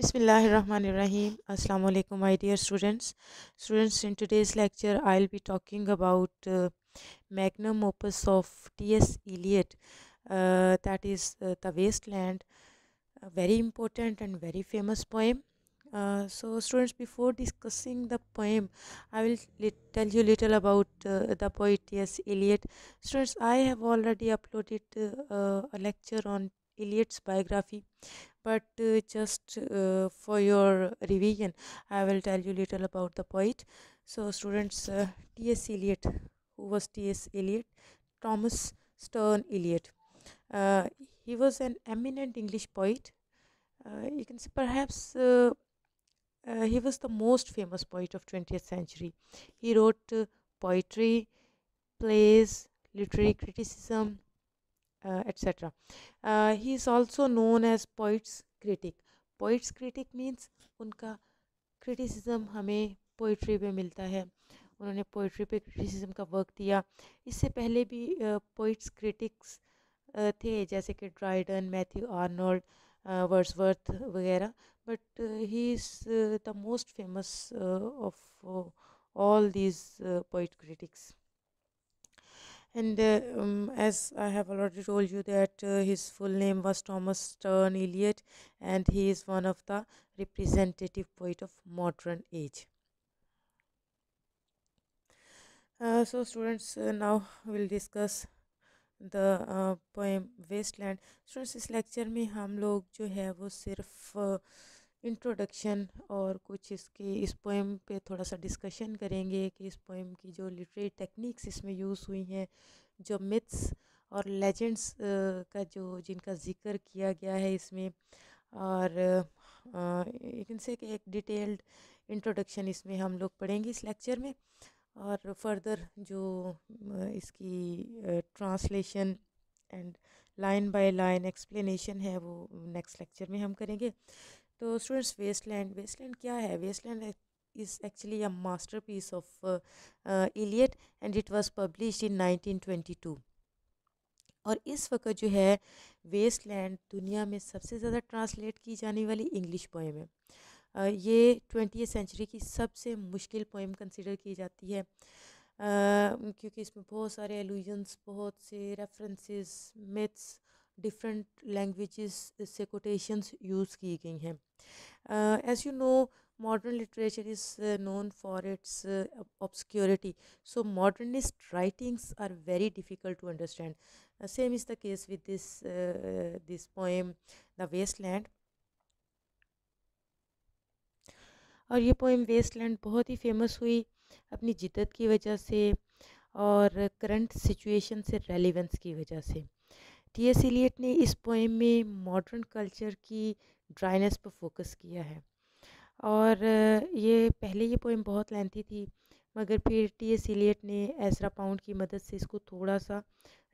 Bismillahirrahmanirrahim. Assalamu alaikum, my dear students. Students, in today's lecture, I'll be talking about uh, magnum opus of T.S. Eliot, uh, that is uh, The Wasteland, a very important and very famous poem. Uh, so, students, before discussing the poem, I will tell you little about uh, the poet T.S. Eliot. Students, I have already uploaded uh, a lecture on Eliot's biography but uh, just uh, for your revision I will tell you little about the poet so students uh, T.S. Eliot who was T.S. Eliot Thomas Stern Eliot uh, he was an eminent English poet uh, you can say perhaps uh, he was the most famous poet of 20th century he wrote poetry plays literary criticism uh, etc. Uh, he is also known as poets critic. Poets critic means उनका criticism हमें poetry में मिलता है उन्होंने poetry पे criticism का work दिया इससे पहले भी पोइट्स uh, क्रिटिक्स uh, थे जैसे कि ड्राइडन मैथ्यू आर्नोल्ड वर्ड्सवर्थ वगैरह but he is the most famous of all these poet critics and uh, um, as i have already told you that uh, his full name was thomas stern eliot and he is one of the representative poet of modern age uh, so students uh, now will discuss the poem uh, Students, students इस lecture में हम लोग जो है वो सिर्फ introduction और कुछ इसके इस पोएम पे थोड़ा सा डिस्कशन करेंगे कि इस पोएम की जो लिटरेरी टेक्निक्स इसमें यूज़ हुई हैं जो मिथ्स और लेजेंड्स का जो जिनका ज़िक्र किया गया है इसमें और इनसे के एक डिटेल्ड इंट्रोडक्शन इसमें हम लोग पढ़ेंगे इस लेक्चर में और फर्दर जो इसकी translation and line by line explanation है वो नेक्स्ट लेक्चर में हम करेंगे तो स्टूडेंट्स वेस्टलैंड वेस्टलैंड क्या है waste land is actually a masterpiece of uh, and uh, it and publish in published in 1922 और इस वक्त जो है वेस्टलैंड दुनिया में सबसे ज़्यादा ट्रांसलेट की जाने वाली इंग्लिश पोएम है ये ट्वेंटी सेंचुरी की सबसे मुश्किल पोएम कंसिडर की जाती है uh, क्योंकि इसमें बहुत सारे एलूजन्स बहुत से रेफरेंसेस मिथ्स डिफरेंट लैंग्वेज से कोटेशंस यूज़ की गई हैं as you know modern literature is known for its obscurity so modernist writings are very difficult to understand same is the case with this this poem the waste land और ये poem waste land बहुत ही famous हुई अपनी जिदत की वजह से और current situation से रेलिवेंस की वजह से टी एस एलियट ने इस पोएम में मॉडर्न कल्चर की ड्राइनेस पर फोकस किया है और ये पहले ये पोएम बहुत लेंथी थी मगर फिर टी एस एलियट ने एसरा पाउंड की मदद से इसको थोड़ा सा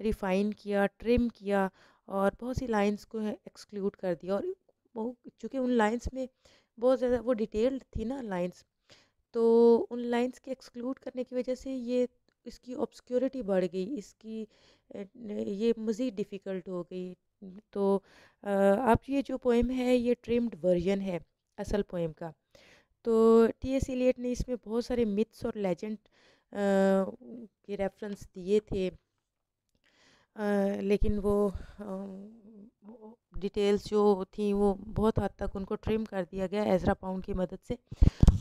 रिफ़ाइन किया ट्रिम किया और बहुत सी लाइंस को एक्सक्लूड कर दिया और चूँकि उन लाइंस में बहुत ज़्यादा वो डिटेल्ड थी ना लाइंस तो उन लाइंस के एक्सक्लूड करने की वजह से ये इसकी ऑब्सक्योरिटी बढ़ गई इसकी ये मज़ीद डिफ़िकल्ट हो गई तो आप ये जो पोएम है ये ट्रिम्ड वर्जन है असल पोएम का तो टी एस एलियट ने इसमें बहुत सारे मिथ्स और लेजेंड के रेफरेंस दिए थे लेकिन वो डिटेल्स जो थी वो बहुत हद तक उनको ट्रिम कर दिया गया एजरा पाउंड की मदद से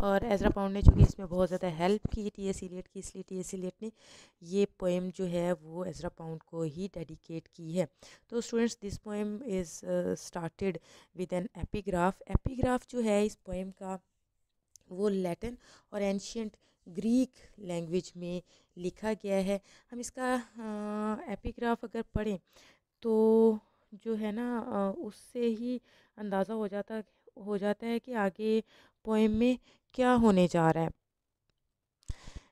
और एजरा पाउंड ने चूँकि इसमें बहुत ज़्यादा हेल्प की टी एस इलेट की इसलिए टी एस इलेट ने ये पोएम जो है वो एजरा पाउंड को ही डेडिकेट की है तो students this poem is started with an epigraph epigraph जो है इस पोएम का वो लैटिन और एनशियट ग्रीक लैंग्वेज में लिखा गया है हम इसका एपिग्राफ अगर पढ़ें तो जो है ना उससे ही अंदाज़ा हो जाता हो जाता है कि आगे पोएम में क्या होने जा रहा है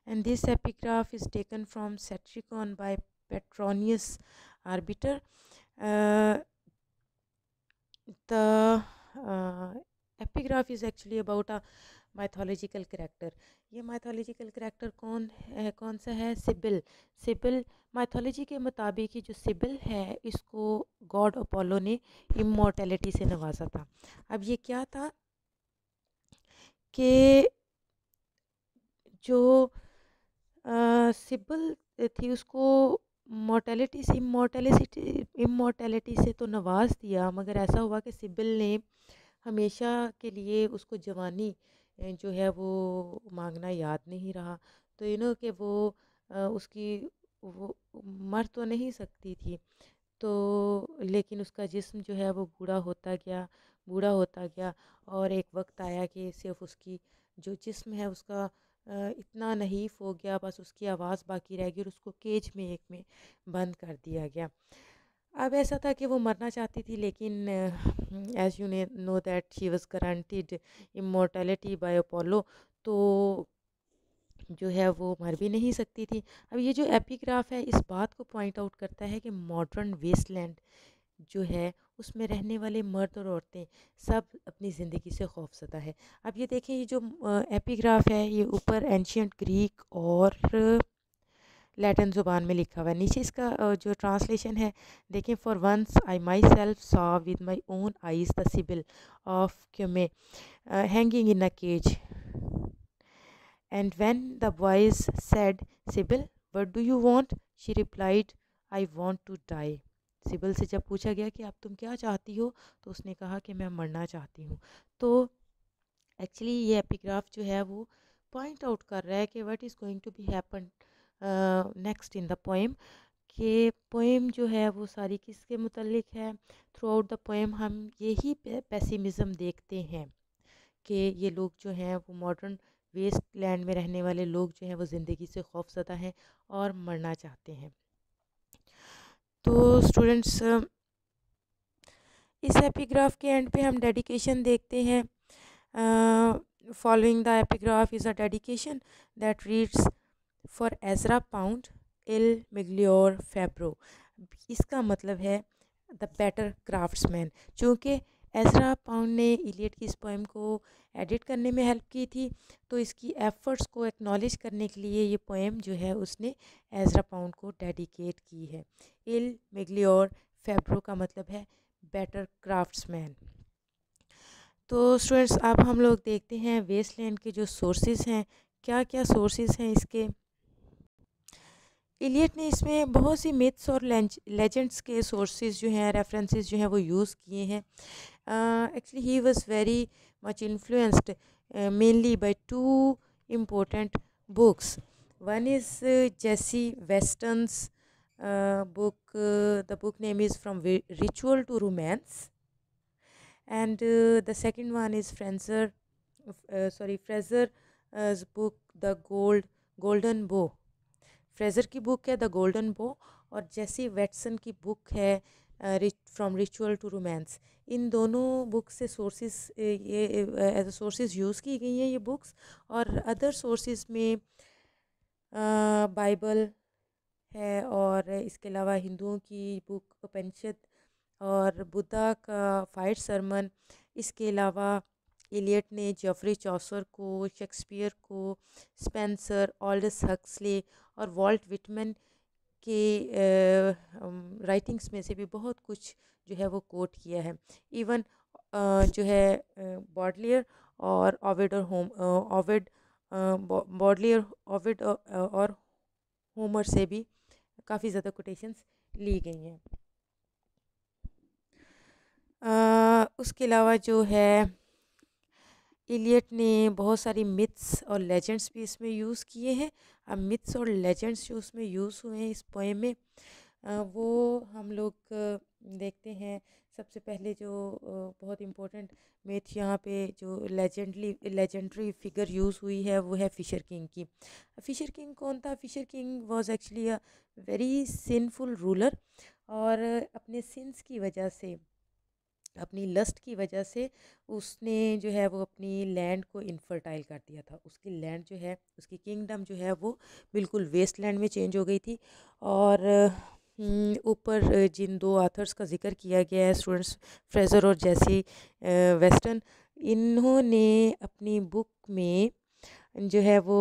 and this epigraph is taken from Satyricon by Petronius Arbiter the epigraph is actually about a mythological character ये माइथोलॉजिकल करैक्टर कौन है कौन सा है सिबिल सिबिल माइथोलॉजी के मुताबिक ये जो सिबिल है इसको गॉड अपोलो ने इमोर्टेलिटी से नवाजा था अब ये क्या था कि जो आ, सिबिल थी उसको मोर्टेलिटी से इमोर्टेलिटी इमोर्टेलिटी से तो नवाज दिया मगर ऐसा हुआ कि सिबिल ने हमेशा के लिए उसको जवानी जो है वो मांगना याद नहीं रहा तो यू नो कि वो उसकी वो मर तो नहीं सकती थी तो लेकिन उसका जिस्म जो है वो बूढ़ा होता गया बूढ़ा होता गया और एक वक्त आया कि सिर्फ उसकी जो जिस्म है उसका इतना नहीफ हो गया बस उसकी आवाज़ बाकी रह गई और उसको केज में एक में बंद कर दिया गया अब ऐसा था कि वो मरना चाहती थी लेकिन as you know that she was granted immortality by Apollo तो जो है वो मर भी नहीं सकती थी अब ये जो एपीग्राफ है इस बात को पॉइंट आउट करता है कि मॉडर्न वेस्टलैंड जो है उसमें रहने वाले मर्द और औरतें सब अपनी ज़िंदगी से खौफजदा है अब ये देखें ये जो एपीग्राफ है ये ऊपर एंशियट ग्रीक और लैटिन ज़ुबान में लिखा हुआ है नीचे इसका जो ट्रांसलेशन है देखें for once I myself saw with my own eyes the Sibyl of Cumae hanging in a cage and when the boys said Sibyl what do you want she replied I want to die Sibyl से जब पूछा गया कि आप तुम क्या चाहती हो तो उसने कहा कि मैं मरना चाहती हूँ तो एक्चुअली ये एपिग्राफ जो है वो पॉइंट आउट कर रहा है कि what is going to be happen next in the poem कि पोएम जो है वो सारी किसके मतलब है थ्रू आउट द पोएम हम यही पैसिमिज़म देखते हैं कि ये लोग जो हैं वो मॉडर्न वेस्ट लैंड में रहने वाले लोग जो हैं वो ज़िंदगी से खौफजदा हैं और मरना चाहते हैं तो स्टूडेंट्स इस एपीग्राफ के एंड पे हम डेडिकेशन देखते हैं following the epigraph is a dedication that reads for Ezra Pound इल मिगलियोर फेब्रो इसका मतलब है द बेटर क्राफ्ट्समैन चूँकि एजरा पाउंड ने इलियट की इस पोइम को एडिट करने में हेल्प की थी तो इसकी एफ़र्ट्स को एक्नॉलेज करने के लिए ये पोएम जो है उसने एजरा पाउंड को डेडिकेट की है इल मिगलियोर फेब्रो का मतलब है बेटर क्राफ्ट्समैन तो स्टूडेंट्स अब हम लोग देखते हैं वेस्टलैंड के जो सोर्सेज हैं क्या क्या सोर्सेज हैं इसके इलियट ने इसमें बहुत सी मिथ्स और लेजेंड्स के सोर्सेज जो हैं रेफरेंसेस जो हैं वो यूज़ किए हैं actually he was very much influenced mainly by two important books one is Jessie Weston's book the book name is from ritual to romance and the second one is Frazer sorry Frazer book the gold golden bough Frazer की book है the golden bough और Jessie वेटसन की book है from ritual to romance इन दोनों book से sources uh, ये एज अ यूज़ की गई हैं ये बुक्स और अदर सोर्सेस में बाइबल uh, है और इसके अलावा हिंदुओं की बुक उपनिषद और बुद्धा का फाइट सरमन इसके अलावा एलियट ने जेफरी चौसर को शेक्सपियर को स्पेंसर ऑल्डस हक्सले और वॉल्ट विटमैन के राइटिंग्स में से भी बहुत कुछ जो है वो कोट किया है इवन जो है बॉडलियर और ओविड और होम ओविड बॉडलियर ओविड और होमर से भी काफ़ी ज़्यादा कोटेशंस ली गई हैं उसके अलावा जो है इलियट ने बहुत सारी मिथ्स और लेजेंड्स भी इसमें यूज़ किए हैं अब मिथ्स और लेजेंड्स जो उसमें यूज़ हुए हैं इस पोएम में वो हम लोग देखते हैं सबसे पहले जो बहुत इम्पोर्टेंट मिथ यहाँ पे जो लेजेंडली लेजेंडरी फिगर यूज़ हुई है वो है फ़िशर किंग की फ़िशर किंग कौन था Fisher King was actually a very sinful ruler और अपने सिंस की वजह से अपनी लस्ट की वजह से उसने जो है वो अपनी लैंड को इनफर्टाइल कर दिया था उसकी लैंड जो है उसकी किंगडम जो है वो बिल्कुल वेस्ट लैंड में चेंज हो गई थी और हम्म, ऊपर जिन दो आथर्स का जिक्र किया गया है स्टूडेंट्स फ्रेज़र और जैसी वेस्टर्न इन्होंने अपनी बुक में जो है वो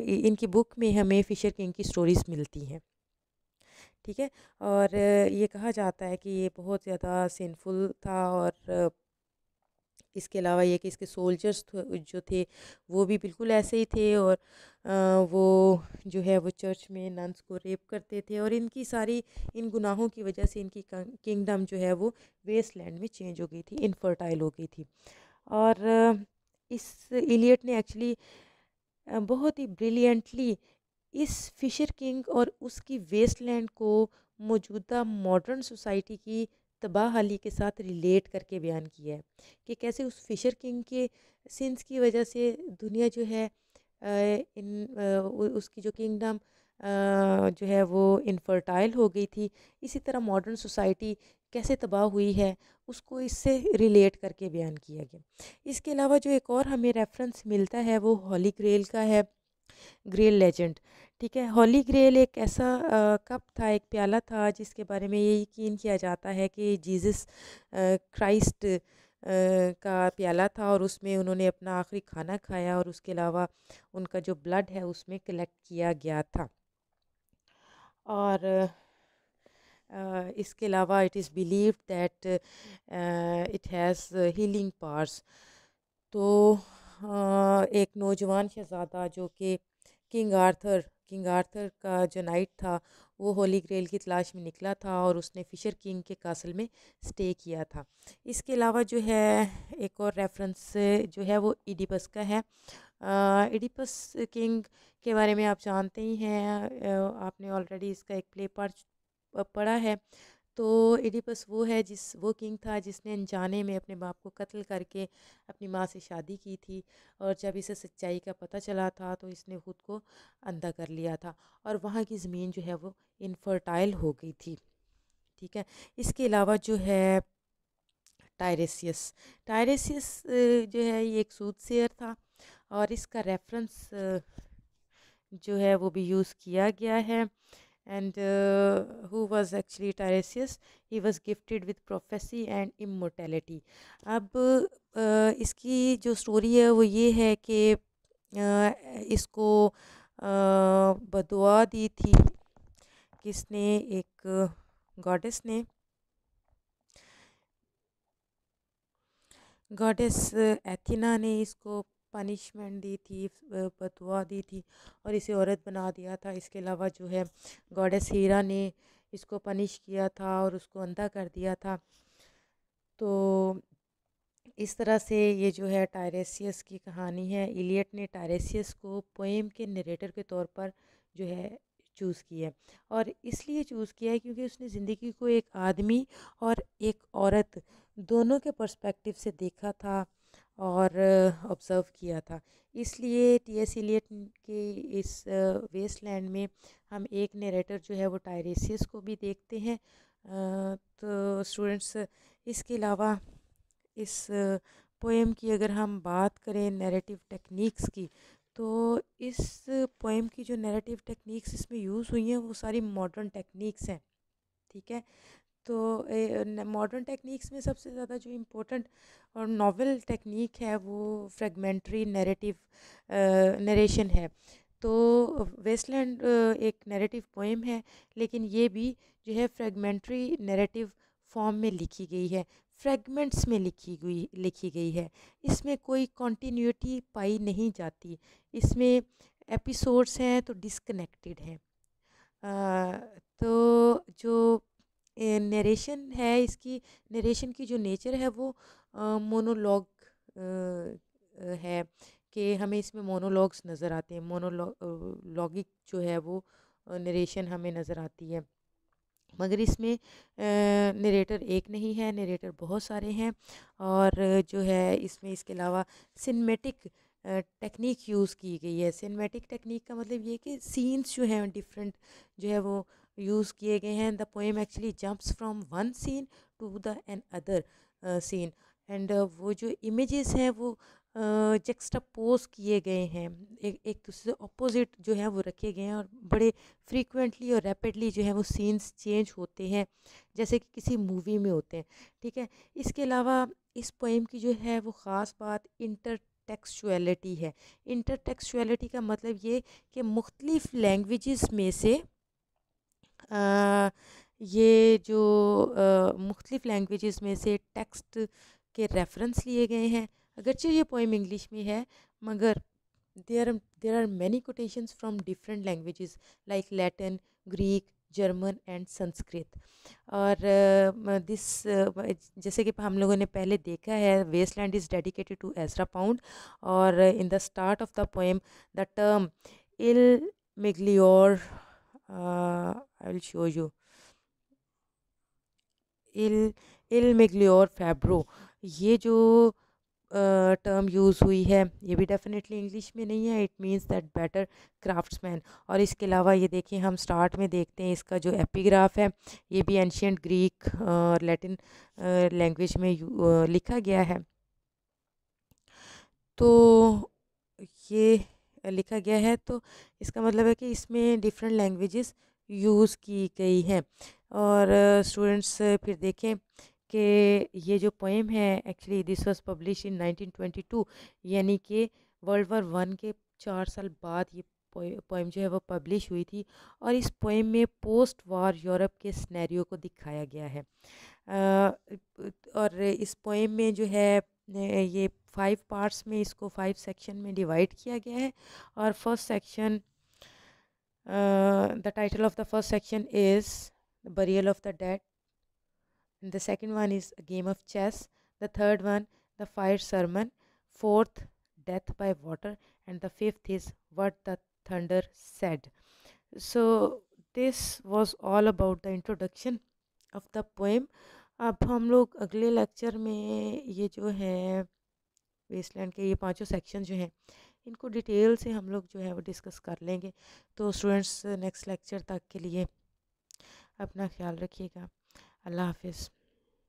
इनकी बुक में हमें फ़िशर किंग की स्टोरीज़ मिलती हैं ठीक है और ये कहा जाता है कि ये बहुत ज़्यादा सिंफुल था और इसके अलावा ये कि इसके सोल्जर्स जो थे वो भी बिल्कुल ऐसे ही थे और वो जो है वो चर्च में नंस को रेप करते थे और इनकी सारी इन गुनाहों की वजह से इनकी किंगडम जो है वो वेस्ट लैंड में चेंज हो गई थी इनफर्टाइल हो गई थी और इस इलियट ने एक्चुअली बहुत ही ब्रिलियंटली इस फिशर किंग और उसकी वेस्टलैंड को मौजूदा मॉडर्न सोसाइटी की तबाह हाली के साथ रिलेट करके बयान किया है कि कैसे उस फिशर किंग के सिंस की वजह से दुनिया जो है इन उसकी जो किंगडम जो है वो इनफर्टाइल हो गई थी इसी तरह मॉडर्न सोसाइटी कैसे तबाह हुई है उसको इससे रिलेट करके बयान किया गया इसके अलावा जो एक और हमें रेफरेंस मिलता है वो हॉली ग्रेल का है ग्रेल लेजेंड ठीक है होली ग्रेल एक ऐसा कप था एक प्याला था जिसके बारे में ये यकीन किया जाता है कि जीसस क्राइस्ट का प्याला था और उसमें उन्होंने अपना आखिरी खाना खाया और उसके अलावा उनका जो ब्लड है उसमें कलेक्ट किया गया था और इसके अलावा it is believe that it has healing powers तो एक नौजवान शहज़ादा जो कि किंग आर्थर किंग आर्थर का जो नाइट था वो होली ग्रेल की तलाश में निकला था और उसने फ़िशर किंग के कासल में स्टे किया था इसके अलावा जो है एक और रेफरेंस जो है वो इडिपस का है इडिपस किंग के बारे में आप जानते ही हैं आपने ऑलरेडी इसका एक प्ले पार्ट पढ़ा है तो एडिपस वो है जिस वो किंग था जिसने अनजाने में अपने बाप को कत्ल करके अपनी माँ से शादी की थी और जब इसे सच्चाई का पता चला था तो इसने खुद को अंधा कर लिया था और वहाँ की ज़मीन जो है वो इनफर्टाइल हो गई थी ठीक है इसके अलावा जो है टायरेसियस टायरेसियस जो है ये एक सूद सेयर था और इसका रेफरेंस जो है वो भी यूज़ किया गया है and uh, who was actually Tiresias. He was gifted with prophecy and immortality. अब uh, इसकी जो स्टोरी है वो ये है कि uh, इसको uh, बदुआ दी थी किसने एक गॉडेस ने गॉडेस एथिना ने इसको पनिशमेंट दी थी बदुआ दी थी और इसे औरत बना दिया था इसके अलावा जो है गॉडेस हीरा ने इसको पनिश किया था और उसको अंधा कर दिया था तो इस तरह से ये जो है टायरेसियस की कहानी है इलियट ने टायरेसियस को पोएम के नरेटर के तौर पर जो है चूज़ किया है और इसलिए चूज़ किया है क्योंकि उसने ज़िंदगी को एक आदमी और एक औरत दोनों के पर्सपेक्टिव से देखा था और ऑब्ज़र्व किया था इसलिए टी एस एलियट के इस वेस्ट लैंड में हम एक नरेटर जो है वो टायरेसियस को भी देखते हैं तो स्टूडेंट्स इसके अलावा इस पोएम की अगर हम बात करें नैरेटिव टेक्निक्स की तो इस पोएम की जो नैरेटिव टेक्निक्स इसमें यूज़ हुई हैं वो सारी मॉडर्न टेक्निक्स हैं ठीक है तो मॉडर्न टेक्निक्स में सबसे ज़्यादा जो इम्पोर्टेंट और नॉवल टेक्निक है वो फ्रेगमेंट्री नरेटिव नरेशन है तो वेस्टलैंड एक नरेटिव पोएम है लेकिन ये भी जो है फ्रेगमेंट्री नरेटिव फॉर्म में लिखी गई है फ्रेगमेंट्स में लिखी गई लिखी गई है इसमें कोई कॉन्टीन्यूटी पाई नहीं जाती इसमें एपिसोड्स हैं तो डिसकनेक्टेड हैं तो जो नरेशन है इसकी नरेशन की जो नेचर है वो मोनोलॉग है कि हमें इसमें मोनोलॉग्स नज़र आते हैं मोनोलॉगिक जो है वो नरेशन हमें नज़र आती है मगर इसमें नरेटर एक नहीं है नरेटर बहुत सारे हैं और जो है इसमें इसके अलावा सिनेमेटिक टेक्निक यूज़ की गई है सिनेमेटिक टेक्निक का मतलब ये कि सीन्स जो हैं डिफरेंट जो है वो यूज़ किए गए हैं the poem actually jumps from one scene to the an other scene and वो जो इमेजेस हैं वो पोज uh, किए गए हैं एक एक दूसरे से अपोजिट जो है वो रखे गए हैं और बड़े फ्रीक्वेंटली और रैपिडली जो है वो सीन्स चेंज होते हैं जैसे कि किसी मूवी में होते हैं ठीक है इसके अलावा इस पोएम की जो है वो ख़ास बात इंटर टेक्सुअलिटी है इंटर टेक्सुअलिटी का मतलब ये कि मुख्तलिफ़ लैंग्वेज़ में से ये जो मुख्तलिफ़ लैंग्वेज में से टेक्स्ट के रेफरेंस लिए गए हैं अगरचे ये पोइम इंग्लिश में है मगर there there are many quotations from different language like Latin Greek German and Sanskrit और दिस जैसे कि हम लोगों ने पहले देखा है waste land is dedicated to Ezra Pound और in the start of the poem the term इल मिगलियोर आई विल show you. इल इल मिगल्योर फैब्रो ये जो टर्म uh, यूज़ हुई है ये भी डेफिनेटली इंग्लिश में नहीं है it means that better craftsman और इसके अलावा ये देखें हम स्टार्ट में देखते हैं इसका जो एपीग्राफ है ये भी एंशियंट ग्रीक और लैटिन लैंग्वेज में uh, लिखा गया है तो ये लिखा गया है तो इसका मतलब है कि इसमें डिफरेंट लैंग्वेजेस यूज़ की गई है और स्टूडेंट्स फिर देखें कि ये जो पोएम है actually this was publish in 1922 यानी कि वर्ल्ड वॉर वन के चार साल बाद ये पोएम जो है वो पब्लिश हुई थी और इस पोएम में पोस्ट वॉर यूरोप के स्नैरियो को दिखाया गया है और इस पोएम में जो है ये फाइव पार्ट्स में इसको फाइव सेक्शन में डिवाइड किया गया है और first section the title of the first section is the burial of the dead and the second one is a game of chess the third one the fire sermon fourth death by water and the fifth is what the thunder said so this was all about the introduction of the poem अब हम लोग अगले lecture में ये जो है Westland के ये पांचों सेक्शन जो हैं इनको डिटेल से हम लोग जो है वो डिस्कस कर लेंगे तो स्टूडेंट्स नेक्स्ट लेक्चर तक के लिए अपना ख्याल रखिएगा अल्लाह हाफिज़